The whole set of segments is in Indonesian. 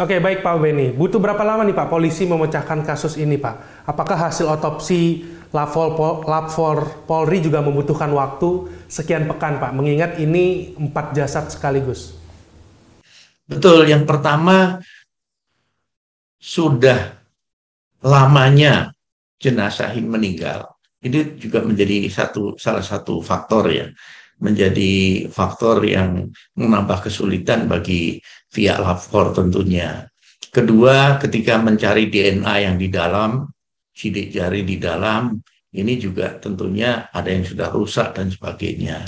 Oke, okay, baik Pak Beni. Butuh berapa lama nih Pak polisi memecahkan kasus ini Pak? Apakah hasil otopsi Lapor, Pol, Lapor Polri juga membutuhkan waktu sekian pekan Pak? Mengingat ini empat jasad sekaligus. Betul, yang pertama sudah lamanya jenazah ini meninggal. Ini juga menjadi satu salah satu faktor ya menjadi faktor yang menambah kesulitan bagi pihak lapor tentunya. Kedua, ketika mencari DNA yang di dalam, sidik jari di dalam, ini juga tentunya ada yang sudah rusak dan sebagainya.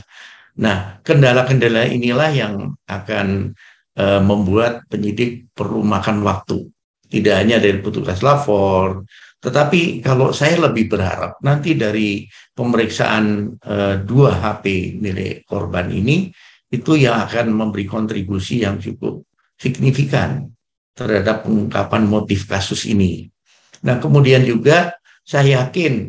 Nah, kendala-kendala inilah yang akan e, membuat penyidik perlu makan waktu. Tidak hanya dari petugas lapor, tetapi kalau saya lebih berharap nanti dari pemeriksaan eh, dua HP milik korban ini itu yang akan memberi kontribusi yang cukup signifikan terhadap pengungkapan motif kasus ini. Nah, kemudian juga saya yakin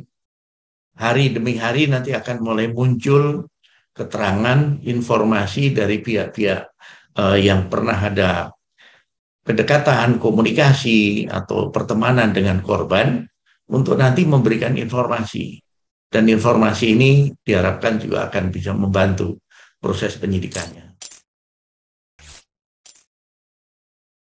hari demi hari nanti akan mulai muncul keterangan informasi dari pihak-pihak eh, yang pernah ada kedekatan komunikasi atau pertemanan dengan korban untuk nanti memberikan informasi. Dan informasi ini diharapkan juga akan bisa membantu proses penyidikannya.